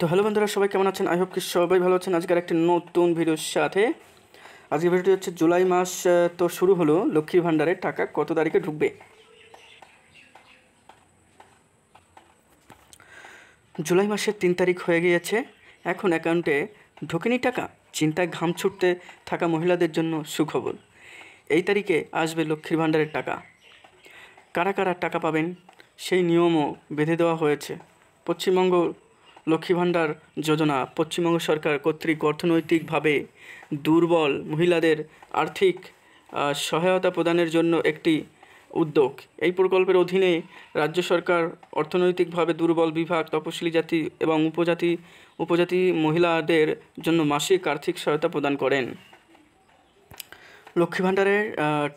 তো হ্যালো বন্ধুরা সবাই কেমন আছেন আই হোপ কি সবাই ভালো আছেন আজকের একটি নতুন ভিডিওর সাথে আজকের ভিডিওটি হচ্ছে জুলাই মাস তো শুরু হলো লক্ষ্মীর ভান্ডারের টাকা কত তারিখে ঢুকবে জুলাই মাসের তিন তারিখ হয়ে গিয়েছে এখন অ্যাকাউন্টে ঢোকেনি টাকা চিন্তায় ঘাম ছুটতে থাকা মহিলাদের জন্য সুখবর এই তারিখে আসবে লক্ষ্মীর ভাণ্ডারের টাকা কারা কারা টাকা পাবেন সেই নিয়মও বেঁধে দেওয়া হয়েছে পশ্চিমবঙ্গ লক্ষ্মী ভাণ্ডার যোজনা পশ্চিমবঙ্গ সরকার কর্তৃক অর্থনৈতিকভাবে দুর্বল মহিলাদের আর্থিক সহায়তা প্রদানের জন্য একটি উদ্যোগ এই প্রকল্পের অধীনে রাজ্য সরকার অর্থনৈতিকভাবে দুর্বল বিভাগ তপশিলি জাতি এবং উপজাতি উপজাতি মহিলাদের জন্য মাসিক আর্থিক সহায়তা প্রদান করেন লক্ষ্মী ভাণ্ডারের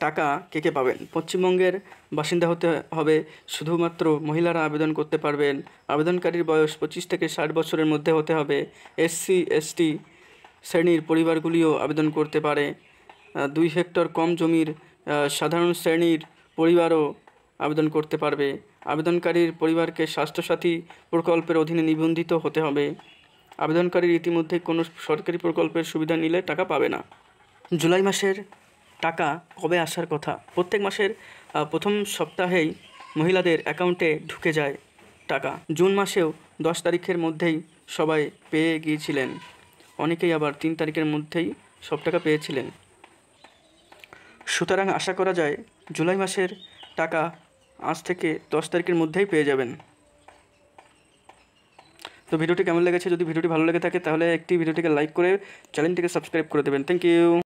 টাকা কে কে পাবেন পশ্চিমবঙ্গের বাসিন্দা হতে হবে শুধুমাত্র মহিলারা আবেদন করতে পারবেন আবেদনকারীর বয়স পঁচিশ থেকে ষাট বছরের মধ্যে হতে হবে এসসি এসটি শ্রেণীর পরিবারগুলিও আবেদন করতে পারে দুই হেক্টর কম জমির সাধারণ শ্রেণীর পরিবারও আবেদন করতে পারবে আবেদনকারীর পরিবারকে স্বাস্থ্যসাথী প্রকল্পের অধীনে নিবন্ধিত হতে হবে আবেদনকারীর ইতিমধ্যে কোনো সরকারি প্রকল্পের সুবিধা নিলে টাকা পাবে না জুলাই মাসের টাকা কবে আসার কথা প্রত্যেক মাসের প্রথম সপ্তাহেই মহিলাদের অ্যাকাউন্টে ঢুকে যায় টাকা জুন মাসেও দশ তারিখের মধ্যেই সবাই পেয়ে গিয়েছিলেন অনেকেই আবার তিন তারিখের মধ্যেই সব টাকা পেয়েছিলেন সুতরাং আশা করা যায় জুলাই মাসের টাকা আজ থেকে দশ তারিখের মধ্যেই পেয়ে যাবেন তো ভিডিওটি কেমন লেগেছে যদি ভিডিওটি ভালো লেগে থাকে তাহলে একটি ভিডিওটিকে লাইক করে চ্যানেলটিকে সাবস্ক্রাইব করে দেবেন থ্যাংক ইউ